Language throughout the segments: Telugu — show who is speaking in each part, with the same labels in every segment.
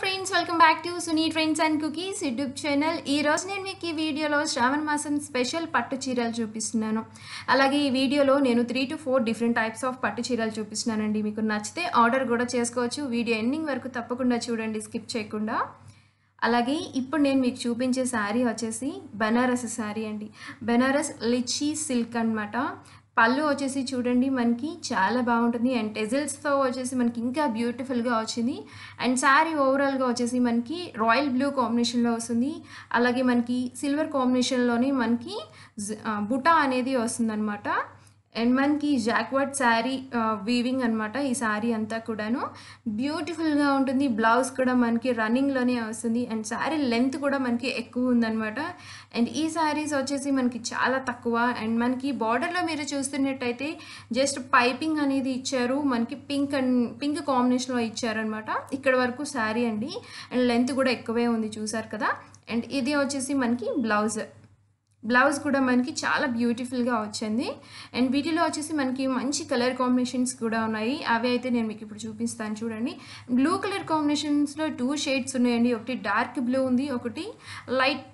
Speaker 1: friends welcome back to Suni trends and cookies YouTube channel ఈ రోజు నేను మీకు ఈ వీడియోలో శ్రావణ మాసం స్పెషల్ పట్టు చీరలు చూపిస్తున్నాను అలాగే ఈ వీడియోలో నేను three to four different types of పట్టు చీరలు చూపిస్తున్నానండి మీకు నచ్చితే ఆర్డర్ కూడా చేసుకోవచ్చు వీడియో ఎండింగ్ వరకు తప్పకుండా చూడండి స్కిప్ చేయకుండా అలాగే ఇప్పుడు నేను మీకు చూపించే శారీ వచ్చేసి బెనారస్ శారీ అండి బెనారస్ లిచీ సిల్క్ అనమాట పళ్ళు వచ్చేసి చూడండి మనకి చాలా బాగుంటుంది అండ్ టెజిల్స్తో వచ్చేసి మనకి ఇంకా బ్యూటిఫుల్గా వచ్చింది అండ్ శారీ ఓవరాల్గా వచ్చేసి మనకి రాయల్ బ్లూ కాంబినేషన్లో వస్తుంది అలాగే మనకి సిల్వర్ కాంబినేషన్లోనే మనకి బుటా అనేది వస్తుందన్నమాట అండ్ మనకి జాక్వర్డ్ శారీ వీవింగ్ అనమాట ఈ శారీ అంతా కూడాను బ్యూటిఫుల్గా ఉంటుంది బ్లౌజ్ కూడా మనకి రన్నింగ్లోనే వస్తుంది అండ్ శారీ లెంత్ కూడా మనకి ఎక్కువ ఉందనమాట అండ్ ఈ శారీస్ వచ్చేసి మనకి చాలా తక్కువ అండ్ మనకి బార్డర్లో మీరు చూస్తున్నట్టయితే జస్ట్ పైపింగ్ అనేది ఇచ్చారు మనకి పింక్ అండ్ పింక్ కాంబినేషన్లో ఇచ్చారనమాట ఇక్కడ వరకు శారీ అండి అండ్ లెంత్ కూడా ఎక్కువే ఉంది చూసారు కదా అండ్ ఇది వచ్చేసి మనకి బ్లౌజ్ బ్లౌజ్ కూడా మనకి చాలా బ్యూటిఫుల్గా వచ్చింది అండ్ వీటిలో వచ్చేసి మనకి మంచి కలర్ కాంబినేషన్స్ కూడా ఉన్నాయి అవి అయితే నేను మీకు ఇప్పుడు చూపిస్తాను చూడండి బ్లూ కలర్ కాంబినేషన్స్లో టూ షేడ్స్ ఉన్నాయండి ఒకటి డార్క్ బ్లూ ఉంది ఒకటి లైట్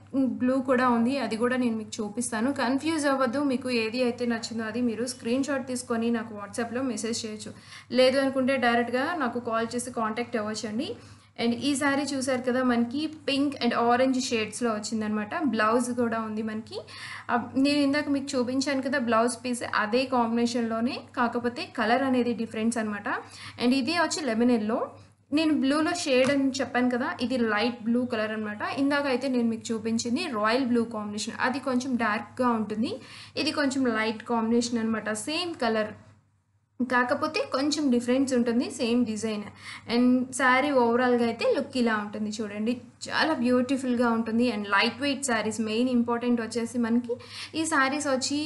Speaker 1: బ్లూ కూడా ఉంది అది కూడా నేను మీకు చూపిస్తాను కన్ఫ్యూజ్ అవ్వద్దు మీకు ఏది అయితే నచ్చిందో అది మీరు స్క్రీన్ షాట్ తీసుకొని నాకు వాట్సాప్లో మెసేజ్ చేయొచ్చు లేదు అనుకుంటే డైరెక్ట్గా నాకు కాల్ చేసి కాంటాక్ట్ అవ్వచ్చండి అండ్ ఈ సారీ చూసారు కదా మనకి పింక్ అండ్ ఆరెంజ్ షేడ్స్లో వచ్చిందనమాట బ్లౌజ్ కూడా ఉంది మనకి నేను ఇందాక మీకు చూపించాను కదా బ్లౌజ్ పీస్ అదే కాంబినేషన్లోనే కాకపోతే కలర్ అనేది డిఫరెన్స్ అనమాట అండ్ ఇది వచ్చి లెమన్ ఎల్లో నేను బ్లూలో షేడ్ అని చెప్పాను కదా ఇది లైట్ బ్లూ కలర్ అనమాట ఇందాక అయితే నేను మీకు చూపించింది రాయల్ బ్లూ కాంబినేషన్ అది కొంచెం డార్క్గా ఉంటుంది ఇది కొంచెం లైట్ కాంబినేషన్ అనమాట సేమ్ కలర్ కాకపోతే కొంచెం డిఫరెన్స్ ఉంటుంది సేమ్ డిజైన్ అండ్ శారీ ఓవరాల్గా అయితే లుక్ ఇలా ఉంటుంది చూడండి చాలా బ్యూటిఫుల్గా ఉంటుంది and light weight saris main important వచ్చేసి మనకి ఈ శారీస్ వచ్చి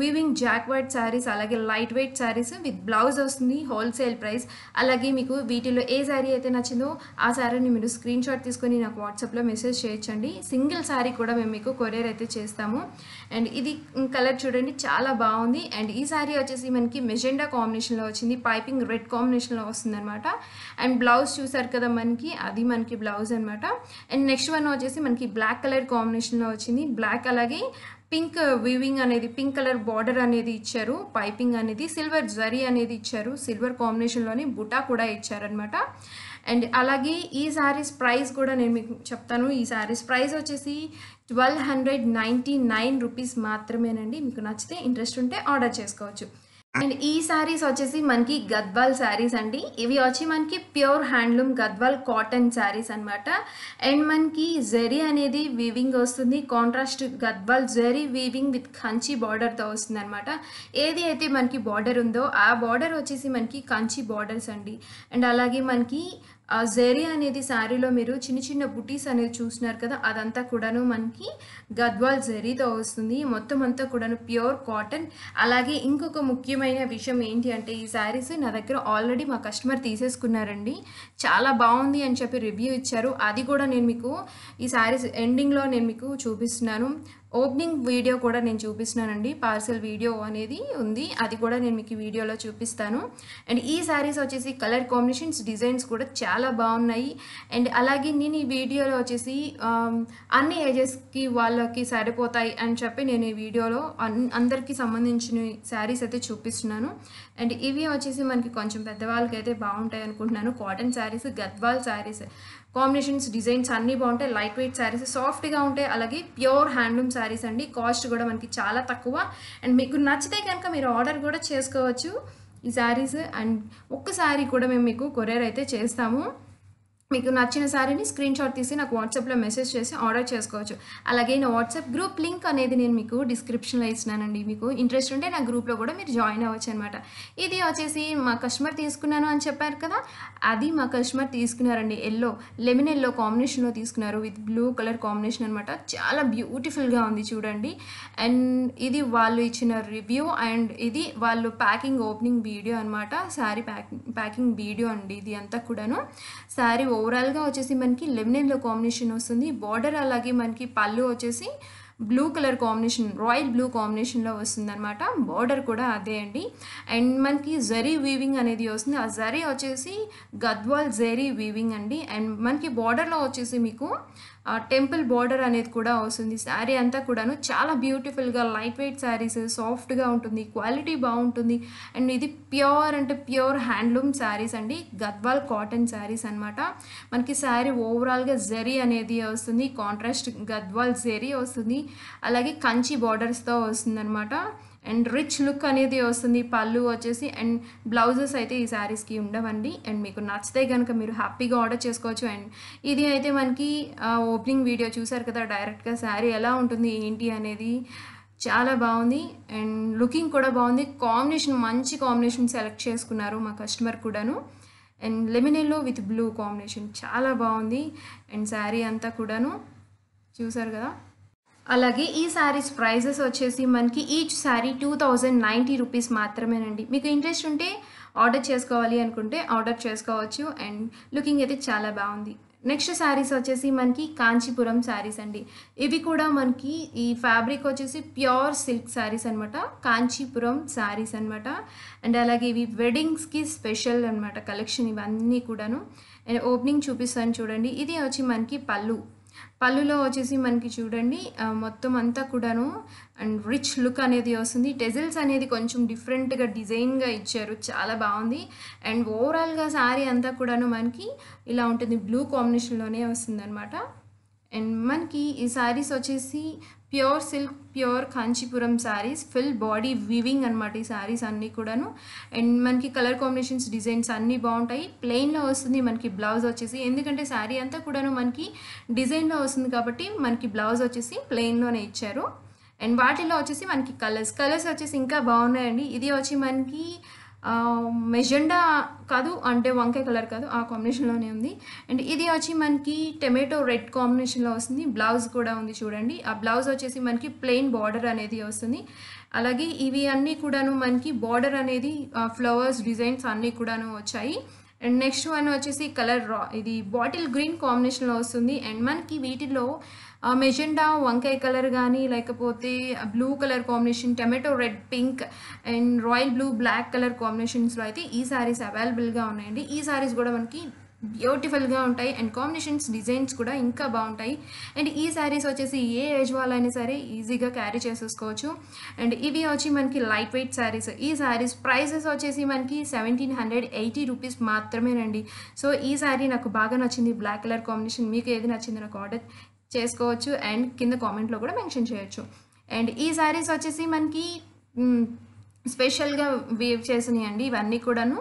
Speaker 1: వీవింగ్ జాక్వర్డ్ శారీస్ అలాగే light weight saris with blouse వస్తుంది హోల్సేల్ ప్రైస్ అలాగే మీకు వీటిలో ఏ శారీ అయితే నచ్చిందో ఆ శారీని మీరు స్క్రీన్ షాట్ తీసుకొని నాకు వాట్సాప్లో మెసేజ్ చేయొచ్చండి సింగిల్ శారీ కూడా మేము మీకు కొరియర్ అయితే చేస్తాము అండ్ ఇది కలర్ చూడండి చాలా బాగుంది అండ్ ఈ శారీ వచ్చేసి మనకి మెజెండా కాంబినేషన్లో వచ్చింది పైపింగ్ రెడ్ కాంబినేషన్లో వస్తుందన్నమాట అండ్ బ్లౌజ్ చూసారు కదా మనకి అది మనకి బ్లౌజ్ అనమాట అండ్ నెక్స్ట్ వన్ వచ్చేసి మనకి బ్లాక్ కలర్ కాంబినేషన్లో వచ్చింది బ్లాక్ అలాగే పింక్ వీవింగ్ అనేది పింక్ కలర్ బార్డర్ అనేది ఇచ్చారు పైపింగ్ అనేది సిల్వర్ జరీ అనేది ఇచ్చారు సిల్వర్ కాంబినేషన్లోని బుటా కూడా ఇచ్చారనమాట అండ్ అలాగే ఈ శారీస్ ప్రైస్ కూడా నేను మీకు చెప్తాను ఈ శారీస్ ప్రైస్ వచ్చేసి twelve hundred ninety nine rupees మాత్రమేనండి మీకు నచ్చితే ఇంట్రెస్ట్ ఉంటే ఆర్డర్ చేసుకోవచ్చు అండ్ ఈ శారీస్ వచ్చేసి మనకి గద్వాల్ శారీస్ అండి ఇవి వచ్చి మనకి pure handloom Gadwal cotton saris అనమాట అండ్ మనకి జెరీ అనేది వీవింగ్ వస్తుంది contrast Gadwal zari weaving with Kanchi బార్డర్తో వస్తుంది అనమాట ఏది అయితే మనకి బార్డర్ ఉందో ఆ బార్డర్ వచ్చేసి మనకి కంచి బార్డర్స్ అండి అండ్ అలాగే మనకి ఆ జరీ అనేది శారీలో మీరు చిన్న చిన్న బుటీస్ అనేది చూసినారు కదా అదంతా కూడాను మనకి గద్వాల్ జరీతో వస్తుంది మొత్తం అంతా కూడాను ప్యూర్ కాటన్ అలాగే ఇంకొక ముఖ్యమైన విషయం ఏంటి అంటే ఈ శారీస్ నా దగ్గర ఆల్రెడీ మా కస్టమర్ తీసేసుకున్నారండి చాలా బాగుంది అని చెప్పి రివ్యూ ఇచ్చారు అది కూడా నేను మీకు ఈ శారీస్ ఎండింగ్లో నేను మీకు చూపిస్తున్నాను ఓపెనింగ్ వీడియో కూడా నేను చూపిస్తున్నానండి పార్సెల్ వీడియో అనేది ఉంది అది కూడా నేను మీకు వీడియోలో చూపిస్తాను అండ్ ఈ శారీస్ వచ్చేసి కలర్ కాంబినేషన్స్ డిజైన్స్ కూడా చాలా బాగున్నాయి అండ్ అలాగే నేను ఈ వీడియోలో వచ్చేసి అన్ని ఏజెస్కి వాళ్ళకి సరిపోతాయి అని చెప్పి నేను ఈ వీడియోలో అందరికీ సంబంధించిన శారీస్ అయితే చూపిస్తున్నాను అండ్ ఇవి వచ్చేసి మనకి కొంచెం పెద్దవాళ్ళకి అయితే బాగుంటాయి అనుకుంటున్నాను cotton saris Gadwal saris combinations designs అన్నీ బాగుంటాయి లైట్ వెయిట్ శారీస్ సాఫ్ట్గా ఉంటాయి అలాగే ప్యూర్ హ్యాండ్లూమ్ శారీస్ అండి కాస్ట్ కూడా మనకి చాలా తక్కువ అండ్ మీకు నచ్చితే కనుక మీరు ఆర్డర్ కూడా చేసుకోవచ్చు ఈ శారీస్ అండ్ ఒక్క శారీ కూడా మేము మీకు కొరియర్ అయితే చేస్తాము మీకు నచ్చిన శారీని స్క్రీన్ షాట్ తీసి నాకు వాట్సాప్లో మెసేజ్ చేసి ఆర్డర్ చేసుకోవచ్చు అలాగే నా వాట్సాప్ గ్రూప్ లింక్ అనేది నేను మీకు డిస్క్రిప్షన్లో ఇచ్చినానండి మీకు ఇంట్రెస్ట్ ఉంటే నా గ్రూప్లో కూడా మీరు జాయిన్ అవ్వచ్చు అనమాట ఇది వచ్చేసి మా కస్టమర్ తీసుకున్నాను అని చెప్పారు కదా అది మా కస్టమర్ తీసుకున్నారండి ఎల్లో లెమన్ ఎల్లో కాంబినేషన్లో తీసుకున్నారు విత్ బ్లూ కలర్ కాంబినేషన్ అనమాట చాలా బ్యూటిఫుల్గా ఉంది చూడండి అండ్ ఇది వాళ్ళు ఇచ్చిన రివ్యూ అండ్ ఇది వాళ్ళు ప్యాకింగ్ ఓపెనింగ్ వీడియో అనమాట శారీ ప్యాకింగ్ ప్యాకింగ్ వీడియో అండి ఇది అంతా కూడాను శారీ ఓవరాల్గా వచ్చేసి మనకి లెమన్ కాంబినేషన్ వస్తుంది బార్డర్ అలాగే మనకి పళ్ళు వచ్చేసి blue colour combination royal blue కాంబినేషన్లో అనమాట బార్డర్ కూడా అదే అండి అండ్ మనకి జరీ వీవింగ్ అనేది వస్తుంది ఆ జరీ వచ్చేసి గద్వాల్ జరీ వీవింగ్ అండి అండ్ మనకి బార్డర్లో వచ్చేసి మీకు టెంపుల్ బార్డర్ అనేది కూడా వస్తుంది శారీ అంతా కూడాను చాలా బ్యూటిఫుల్గా లైట్ వెయిట్ శారీస్ సాఫ్ట్గా ఉంటుంది క్వాలిటీ బాగుంటుంది అండ్ ఇది ప్యూర్ అంటే ప్యూర్ హ్యాండ్లూమ్ శారీస్ అండి గద్వాల్ కాటన్ శారీస్ అనమాట మనకి శారీ ఓవరాల్గా జెరీ అనేది వస్తుంది కాంట్రాస్ట్ గద్వాల్ జరీ వస్తుంది అలాగే కంచి బార్డర్స్తో అనమాట అండ్ రిచ్ లుక్ అనేది వస్తుంది పళ్ళు వచ్చేసి అండ్ బ్లౌజెస్ అయితే ఈ శారీస్కి ఉండవండి అండ్ మీకు నచ్చితే కనుక మీరు హ్యాపీగా ఆర్డర్ చేసుకోవచ్చు అండ్ ఇది అయితే మనకి ఓపెనింగ్ వీడియో చూసారు కదా డైరెక్ట్గా శారీ ఎలా ఉంటుంది ఏంటి అనేది చాలా బాగుంది అండ్ లుకింగ్ కూడా బాగుంది కాంబినేషన్ మంచి కాంబినేషన్ సెలెక్ట్ చేసుకున్నారు మా కస్టమర్ కూడాను and lemon yellow with blue combination చాలా బాగుంది అండ్ శారీ అంతా కూడాను చూసారు కదా అలాగే ఈ శారీస్ ప్రైజెస్ వచ్చేసి మనకి each sari two thousand ninety rupees మాత్రమేనండి మీకు ఇంట్రెస్ట్ ఉంటే ఆర్డర్ చేసుకోవాలి అనుకుంటే ఆర్డర్ చేసుకోవచ్చు అండ్ లుకింగ్ అయితే చాలా బాగుంది నెక్స్ట్ శారీస్ వచ్చేసి మనకి కాంచీపురం శారీస్ అండి ఇవి కూడా మనకి ఈ ఫ్యాబ్రిక్ వచ్చేసి ప్యూర్ సిల్క్ శారీస్ అనమాట కాంచీపురం శారీస్ అనమాట అండ్ అలాగే ఇవి వెడ్డింగ్స్కి స్పెషల్ అనమాట కలెక్షన్ ఇవన్నీ కూడాను అండ్ ఓపెనింగ్ చూపిస్తాను చూడండి ఇది వచ్చి మనకి పళ్ళు పళ్ళులో వచ్చేసి మనకి చూడండి మొత్తం అంతా కూడాను అండ్ రిచ్ లుక్ అనేది వస్తుంది టెజిల్స్ అనేది కొంచెం డిఫరెంట్గా డిజైన్గా ఇచ్చారు చాలా బాగుంది అండ్ ఓవరాల్గా శారీ అంతా కూడాను మనకి ఇలా ఉంటుంది బ్లూ కాంబినేషన్లోనే వస్తుంది అనమాట అండ్ మనకి ఈ శారీస్ వచ్చేసి pure silk pure Kanchipuram saris full body weaving అనమాట ఈ శారీస్ అన్నీ కూడాను అండ్ మనకి కలర్ కాంబినేషన్స్ డిజైన్స్ అన్నీ బాగుంటాయి ప్లెయిన్లో వస్తుంది మనకి బ్లౌజ్ వచ్చేసి ఎందుకంటే శారీ అంతా కూడాను మనకి డిజైన్లో వస్తుంది కాబట్టి మనకి బ్లౌజ్ వచ్చేసి ప్లెయిన్లోనే ఇచ్చారు అండ్ వాటిలో వచ్చేసి మనకి కలర్స్ కలర్స్ వచ్చేసి ఇంకా బాగున్నాయండి ఇది వచ్చి మనకి మెజెండా కాదు అంటే వంకాయ కలర్ కాదు ఆ కాంబినేషన్లోనే ఉంది అండ్ ఇది వచ్చి మనకి టమాటో రెడ్ కాంబినేషన్లో వస్తుంది బ్లౌజ్ కూడా ఉంది చూడండి ఆ బ్లౌజ్ వచ్చేసి మనకి ప్లెయిన్ బార్డర్ అనేది వస్తుంది అలాగే ఇవి అన్నీ కూడాను మనకి బార్డర్ అనేది ఫ్లవర్స్ డిజైన్స్ అన్నీ కూడాను వచ్చాయి అండ్ నెక్స్ట్ వన్ వచ్చేసి కలర్ రా ఇది బాటిల్ గ్రీన్ కాంబినేషన్లో వస్తుంది అండ్ మనకి వీటిలో మెజెండా వంకాయ కలర్ కానీ లేకపోతే blue colour combination tomato red pink and royal blue black colour కాంబినేషన్స్లో అయితే ఈ శారీస్ అవైలబుల్గా ఉన్నాయండి ఈ శారీస్ కూడా మనకి బ్యూటిఫుల్గా ఉంటాయి అండ్ కాంబినేషన్స్ డిజైన్స్ కూడా ఇంకా బాగుంటాయి అండ్ ఈ శారీస్ వచ్చేసి ఏ ఏజ్ వాళ్ళైనా సరే ఈజీగా క్యారీ చేసేసుకోవచ్చు అండ్ ఇవి వచ్చి మనకి లైట్ వెయిట్ శారీస్ ఈ శారీస్ ప్రైసెస్ వచ్చేసి మనకి సెవెంటీన్ హండ్రెడ్ ఎయిటీ రూపీస్ మాత్రమేనండి సో ఈ శారీ నాకు బాగా నచ్చింది బ్లాక్ కలర్ కాంబినేషన్ మీకు ఏది నచ్చింది నాకు ఆర్డర్ చేసుకోవచ్చు అండ్ కింద కామెంట్లో కూడా మెన్షన్ చేయొచ్చు అండ్ ఈ శారీస్ వచ్చేసి మనకి స్పెషల్గా వేవ్ చేసినాయి అండి ఇవన్నీ కూడాను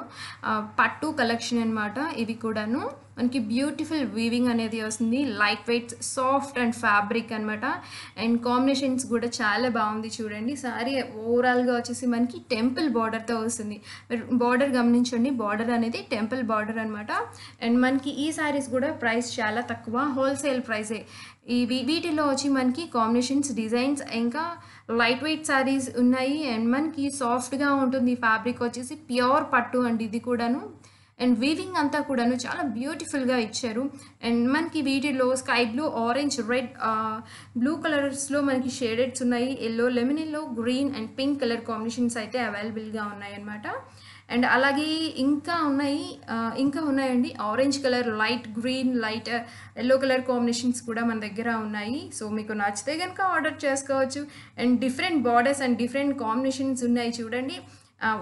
Speaker 1: పట్టు కలెక్షన్ అనమాట ఇవి కూడాను మనకి బ్యూటిఫుల్ వీవింగ్ అనేది వస్తుంది light weight soft and fabric అనమాట అండ్ కాంబినేషన్స్ కూడా చాలా బాగుంది చూడండి సారీ ఓవరాల్గా వచ్చేసి మనకి టెంపుల్ బార్డర్తో వస్తుంది బార్డర్ గమనించండి బార్డర్ అనేది టెంపుల్ బార్డర్ అనమాట అండ్ మనకి ఈ సారీస్ కూడా ప్రైస్ చాలా తక్కువ హోల్సేల్ ప్రైసే ఇవి వీటిలో వచ్చి మనకి కాంబినేషన్స్ డిజైన్స్ ఇంకా లైట్ వెయిట్ శారీస్ ఉన్నాయి అండ్ మనకి సాఫ్ట్గా ఉంటుంది ఫ్యాబ్రిక్ వచ్చేసి ప్యూర్ పట్టు అండి ఇది కూడాను అండ్ వీవింగ్ అంతా కూడాను చాలా బ్యూటిఫుల్గా ఇచ్చారు అండ్ మనకి వీటిలో sky blue orange red blue కలర్స్లో మనకి షేడెడ్స్ ఉన్నాయి yellow lemon yellow green and pink colour combinations అయితే అవైలబుల్గా అనమాట అండ్ అలాగే ఇంకా ఉన్నాయి ఇంకా ఉన్నాయండి orange colour light green light yellow colour combinations కూడా మన దగ్గర ఉన్నాయి సో మీకు నచ్చితే కనుక ఆర్డర్ చేసుకోవచ్చు and different borders and different combinations ఉన్నాయి చూడండి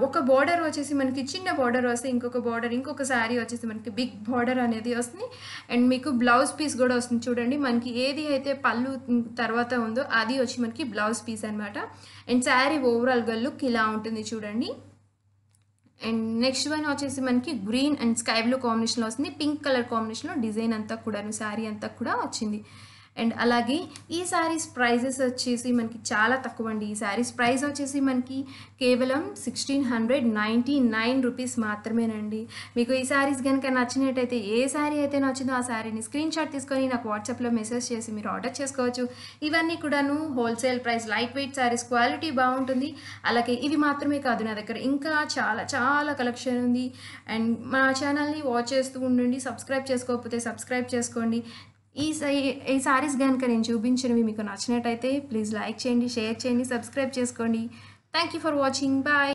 Speaker 1: ఒక బార్డర్ వచ్చేసి మనకి చిన్న బార్డర్ వస్తే ఇంకొక బార్డర్ ఇంకొక శారీ వచ్చేసి మనకి బిగ్ బార్డర్ అనేది వస్తుంది అండ్ మీకు బ్లౌజ్ పీస్ కూడా వస్తుంది చూడండి మనకి ఏది అయితే పళ్ళు తర్వాత ఉందో అది వచ్చి మనకి బ్లౌజ్ పీస్ అనమాట అండ్ శారీ ఓవరాల్గా లుక్ ఇలా ఉంటుంది చూడండి అండ్ నెక్స్ట్ వన్ వచ్చేసి మనకి గ్రీన్ అండ్ స్కై బ్లూ కాంబినేషన్లో వస్తుంది పింక్ కలర్ కాంబినేషన్లో డిజైన్ అంతా కూడా శారీ అంతా కూడా వచ్చింది అండ్ అలాగే ఈ శారీస్ ప్రైజెస్ వచ్చేసి మనకి చాలా తక్కువ అండి ఈ శారీస్ ప్రైస్ వచ్చేసి మనకి కేవలం sixteen hundred ninety nine rupees మాత్రమేనండి మీకు ఈ శారీస్ కనుక నచ్చినట్టయితే ఏ శారీ అయితే నచ్చిందో ఆ శారీని స్క్రీన్ షాట్ తీసుకొని నాకు వాట్సాప్లో మెసేజ్ చేసి మీరు ఆర్డర్ చేసుకోవచ్చు ఇవన్నీ కూడాను wholesale price light weight saris quality బాగుంటుంది అలాగే ఇవి మాత్రమే కాదు నా దగ్గర ఇంకా చాలా చాలా కలెక్షన్ ఉంది అండ్ మా ఛానల్ని వాచ్ చేస్తూ ఉండండి సబ్స్క్రైబ్ చేసుకోకపోతే సబ్స్క్రైబ్ చేసుకోండి ఈ ఈ సారీస్ కనుక నేను చూపించినవి మీకు నచ్చినట్టయితే ప్లీజ్ లైక్ చేయండి షేర్ చేయండి సబ్స్క్రైబ్ చేసుకోండి thank you for watching bye